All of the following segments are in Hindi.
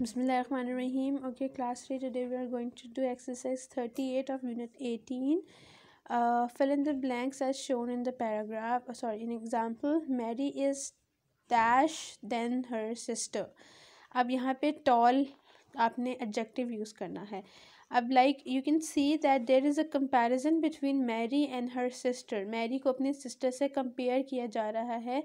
बसमीम okay class three today we are going to do exercise thirty eight of unit eighteen fill in the blanks as shown in the paragraph sorry in example Mary is dash than her sister अब यहाँ पे टॉल आपने एडजेक्टिव यूज़ करना है अब like you can see that there is a comparison between Mary and her sister Mary को अपने सिस्टर से कंपेयर किया जा रहा है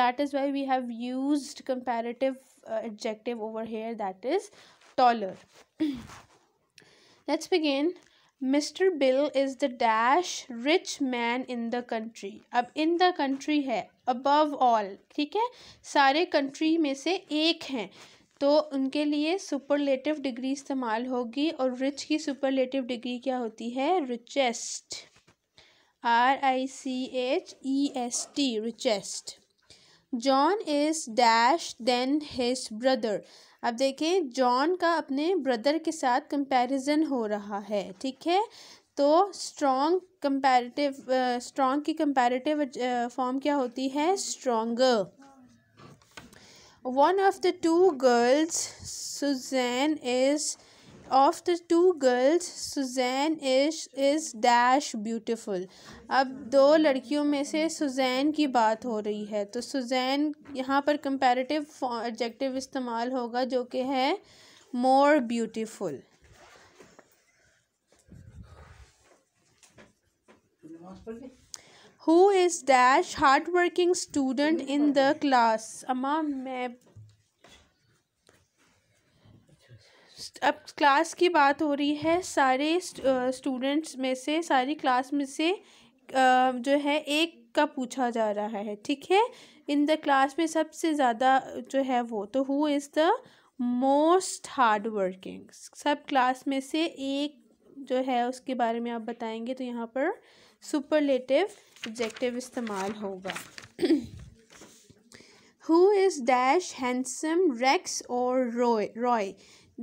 that is why we have use comparative adjective over here that is taller let's begin Mister Bill is the dash rich man in the country अब इन द कंट्री है अबव ऑल ठीक है सारे कंट्री में से एक हैं तो उनके लिए सुपरलेटिव डिग्री इस्तेमाल होगी और रिच की सुपरलेटिव डिग्री क्या होती है richest R I C H E S T richest John is dash than his brother अब देखें जॉन का अपने ब्रदर के साथ कंपैरिजन हो रहा है ठीक है तो स्ट्रॉन्ग कंपैरेटिव स्ट्रॉन्ग की कंपैरेटिव फॉर्म क्या होती है stronger One of the two girls, Suzanne, is of the two girls Susan is is dash beautiful अब दो लड़कियों में से सुजैन की बात हो रही है तो सुजैन यहाँ पर कंपैरेटिव एडजेक्टिव इस्तेमाल होगा जो कि है मोर ब्यूटिफुल नमाज पढ़ who is dash hard working student in the class अम्मा मैं अब क्लास की बात हो रही है सारे स्टूडेंट्स में से सारी क्लास में से जो है एक का पूछा जा रहा है ठीक है इन द क्लास में सबसे ज़्यादा जो है वो तो who is the most hard working सब क्लास में से एक जो है उसके बारे में आप बताएंगे तो यहाँ पर सुपरलेटिव एग्जेक्टिव इस्तेमाल होगा who is dash handsome Rex और रॉय रॉय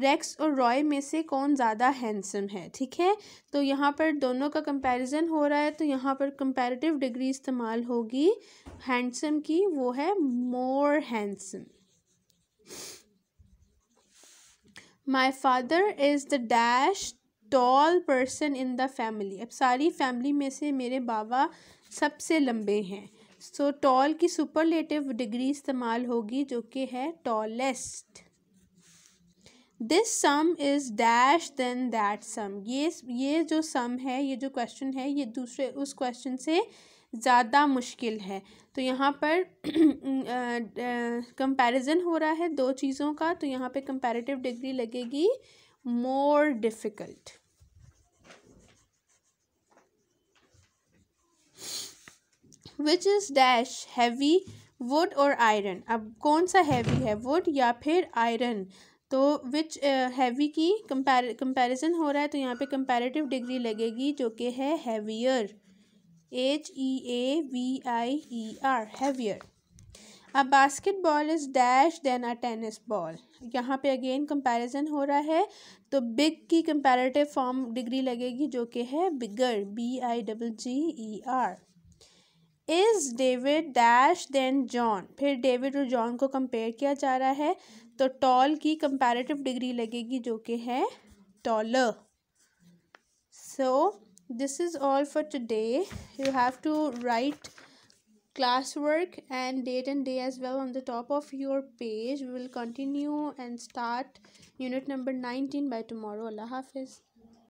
रेक्स और रॉय में से कौन ज़्यादा हैंडसम है ठीक है तो यहाँ पर दोनों का कंपैरिजन हो रहा है तो यहाँ पर कंपैरेटिव डिग्री इस्तेमाल होगी हैंडसम की वो है more handsome my father is the dash tall person in the family अब सारी फैमिली में से मेरे बाबा सबसे लंबे हैं सो so, टॉल की सुपरलेटिव डिग्री इस्तेमाल होगी जो कि है tallest this sum is dash than that sum ये ये जो सम है ये जो क्वेश्चन है ये दूसरे उस क्वेश्चन से ज़्यादा मुश्किल है तो यहाँ पर कंपैरिजन हो रहा है दो चीज़ों का तो यहाँ पे कंपैरेटिव डिग्री लगेगी more difficult which is dash heavy wood और आयरन अब कौन सा हैवी है वुड या फिर आयरन तो विच हैवी uh, की कंपेरिजन हो रहा है तो यहाँ पे कंपेरेटिव डिग्री लगेगी जो कि है heavier H E A V I E R heavier a basketball is dash than a tennis ball यहाँ पे अगेन कंपैरिजन हो रहा है तो बिग की कंपैरेटिव फॉर्म डिग्री लगेगी जो कि है bigger B I double G E R is David dash than John फिर डेविड और जॉन को कंपेयर किया जा रहा है तो टॉल की कंपैरेटिव डिग्री लगेगी जो कि है taller so this is all for today you have to write classwork and date and day as well on the top of your page we will continue and start unit number 19 by tomorrow allah hafiz